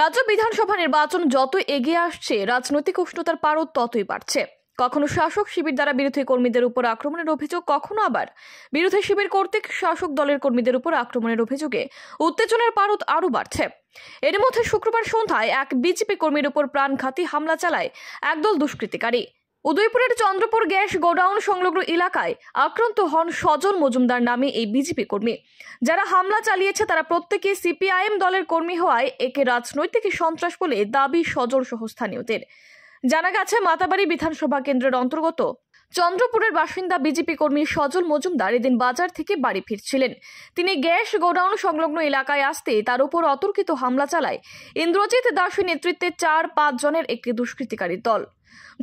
রাজ্য বিধানসভা নির্বাচন যত এগিয়ে আসছে রাজনৈতিক উষ্ণতার পারদ ততই বাড়ছে কখনো শাসক শিবির দ্বারা বিরোধী কর্মীদের উপর আক্রমণের অভিযোগ কখনো আবার বিরোধী শিবির কর্তৃক শাসক দলের কর্মীদের উপর আক্রমণের অভিযোগে উত্তেজনার পারদ আরও বাড়ছে এর মধ্যে শুক্রবার সন্ধ্যায় এক বিজেপি কর্মীর উপর প্রাণঘাতী হামলা চালায় একদল দুষ্কৃতিকারী উদয়পুরের চন্দ্রপুর গ্যাস গোডাউন সংলগ্ন এলাকায় আক্রান্ত হন সজল মজুমদার নামে এই বিজেপি কর্মী যারা হামলা চালিয়েছে তারা প্রত্যেকে সিপিআইএম দলের কর্মী হওয়ায় একে রাজনৈতিক সন্ত্রাস বলে দাবি সজল সহ স্থানীয়দের জানা গেছে মাতাবাড়ি বিধানসভা কেন্দ্রের অন্তর্গত চন্দ্রপুরের বাসিন্দা বিজেপি কর্মী সজল মজুমদার এদিন বাজার থেকে বাড়ি ফিরছিলেন তিনি গ্যাস গোডাউন সংলগ্ন এলাকায় আসতে তার উপর অতর্কিত হামলা চালায় ইন্দ্রজিৎ দাসের নেতৃত্বে চার পাঁচ জনের একটি দুষ্কৃতিকারী দল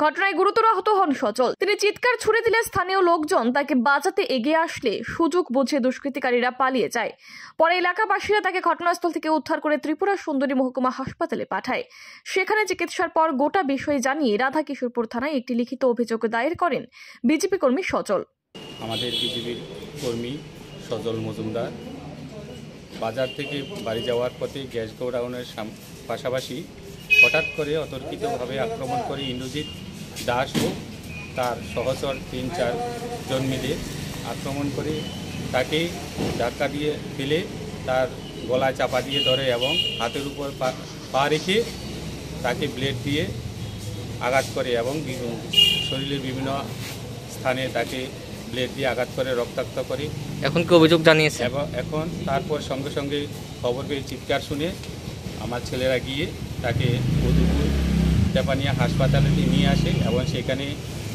ঘটনায় গুরুতর আহত হন সচল তিনি চিৎকার ছুড়ে দিলে স্থানীয় লোকজন তাকে বাঁচাতে এগিয়ে আসলে সুযোগ বুঝে দুষ্কৃতিকারীরা পালিয়ে যায় পরে এলাকাবাসীরা তাকে ঘটনাস্থল থেকে উদ্ধার করে ত্রিপুরা সুন্দরী মহকুমা হাসপাতালে পাঠায় সেখানে চিকিৎসার পর গোটা বিষয়ে জানিয়ে রাধা কিশোরপুর থানায় একটি লিখিত অভিযোগ দায়ের করেন বিজেপি কর্মী সচল আমাদের বিজেপির কর্মী সজল মজুমদার বাজার থেকে বাড়ি যাওয়ার পথে গ্যাস গোডাউনের পাশাপাশি হঠাৎ করে অতর্কিতভাবে আক্রমণ করে ইন্দ্রজিৎ দাস ও তার সহচর তিন চার জন মিলে আক্রমণ করে তাকে ধাক্কা দিয়ে ফেলে তার গলায় চাপা দিয়ে ধরে এবং হাতের উপর পা রেখে তাকে ব্লেড দিয়ে আঘাত করে এবং শরীরের বিভিন্ন স্থানে তাকে ব্লেড দিয়ে আঘাত করে রক্তাক্ত করে এখন কি অভিযোগ জানিয়েছে এবং এখন তারপর সঙ্গে সঙ্গে খবর পেয়ে চিৎকার শুনে আমার ছেলেরা গিয়ে তাকে মধুপুর জাপানিয়া হাসপাতালে নিয়ে আসে এবং সেখানে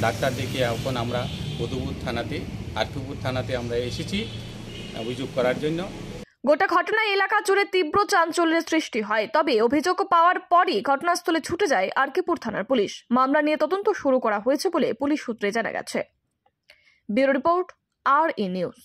ডাক্তার দেখে এখন আমরা মধুপুর থানাতে আটটুপুর থানাতে আমরা এসেছি অভিযোগ করার জন্য গোটা ঘটনায় এলাকা জুড়ে তীব্র চাঞ্চল্যের সৃষ্টি হয় তবে অভিযোগ পাওয়ার পরই ঘটনাস্থলে ছুটে যায় আরকিপুর থানার পুলিশ মামলা নিয়ে তদন্ত শুরু করা হয়েছে বলে পুলিশ সূত্রে জানা গেছে bureau report R E news